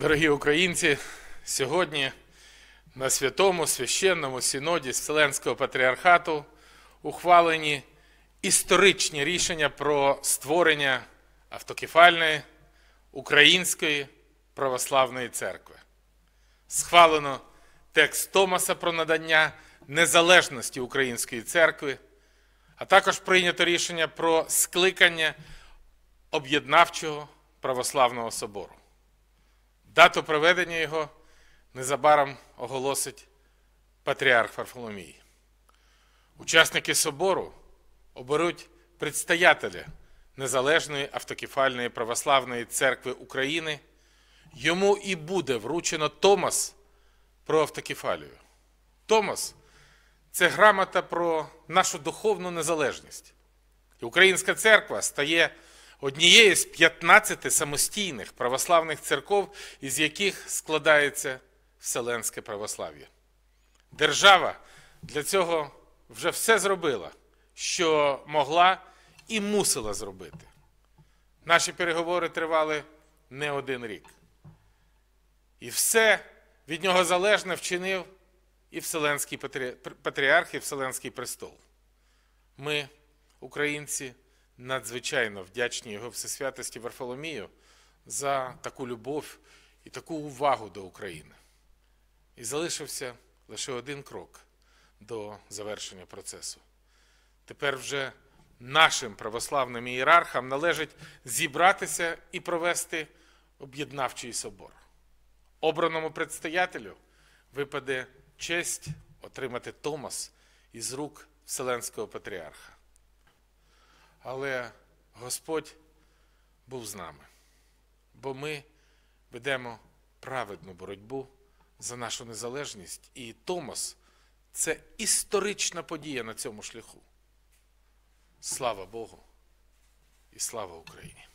Дорогі українці, сьогодні на святому священному сіноді Вселенського патріархату ухвалені історичні рішення про створення автокефальної Української православної церкви. Схвалено текст Томаса про надання незалежності Української церкви, а також прийнято рішення про скликання об'єднавчого православного собору. Дату проведення його незабаром оголосить патріарх Варфоломій. Учасники собору оберуть предстоятеля Незалежної автокефальної православної церкви України. Йому і буде вручено Томас про автокефалію. Томас це грамота про нашу духовну незалежність. І Українська церква стає однієї з 15 самостійних православних церков, із яких складається Вселенське православ'я. Держава для цього вже все зробила, що могла і мусила зробити. Наші переговори тривали не один рік. І все від нього залежне вчинив і Вселенський патріарх, і Вселенський престол. Ми, українці, надзвичайно вдячні його всесвятості Варфоломію за таку любов і таку увагу до України. І залишився лише один крок до завершення процесу. Тепер вже нашим православним ієрархам належить зібратися і провести об'єднавчий собор. Обраному предстоятелю випаде честь отримати Томас із рук Вселенського патріарха але Господь був з нами, бо ми ведемо праведну боротьбу за нашу незалежність. І Томас це історична подія на цьому шляху. Слава Богу і слава Україні!